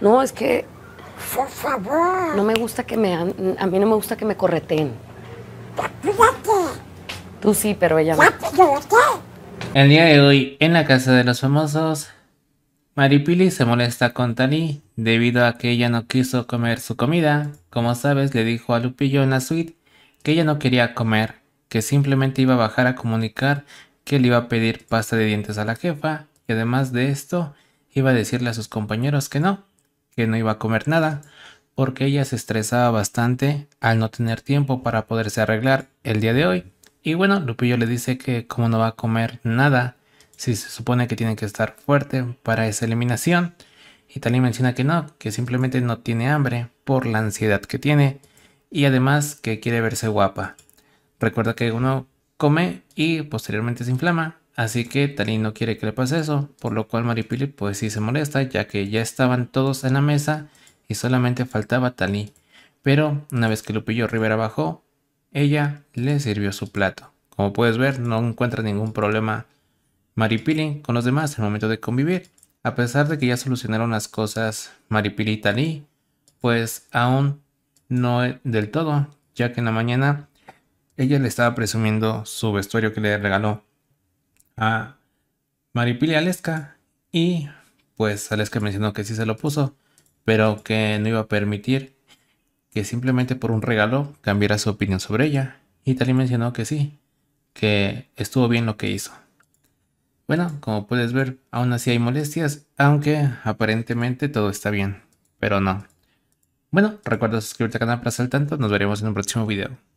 No, es que. Por favor. No me gusta que me. A mí no me gusta que me correten. Tú sí, pero ella no. El día de hoy, en la casa de los famosos, Maripili se molesta con Tali debido a que ella no quiso comer su comida. Como sabes, le dijo a Lupillo en la suite que ella no quería comer, que simplemente iba a bajar a comunicar que le iba a pedir pasta de dientes a la jefa y además de esto, iba a decirle a sus compañeros que no, que no iba a comer nada, porque ella se estresaba bastante al no tener tiempo para poderse arreglar el día de hoy. Y bueno, Lupillo le dice que como no va a comer nada, si se supone que tiene que estar fuerte para esa eliminación. Y también menciona que no, que simplemente no tiene hambre por la ansiedad que tiene y además que quiere verse guapa. Recuerda que uno come y posteriormente se inflama Así que Tali no quiere que le pase eso, por lo cual Maripili pues sí se molesta, ya que ya estaban todos en la mesa y solamente faltaba Talí. Pero una vez que Lupillo Rivera bajó, ella le sirvió su plato. Como puedes ver, no encuentra ningún problema Maripili con los demás en el momento de convivir. A pesar de que ya solucionaron las cosas Maripili y Talí, pues aún no del todo, ya que en la mañana ella le estaba presumiendo su vestuario que le regaló a Maripili Aleska y pues Aleska mencionó que sí se lo puso, pero que no iba a permitir que simplemente por un regalo cambiara su opinión sobre ella. Y Tal y mencionó que sí, que estuvo bien lo que hizo. Bueno, como puedes ver, aún así hay molestias, aunque aparentemente todo está bien, pero no. Bueno, recuerda suscribirte al canal para estar al tanto, nos veremos en un próximo video.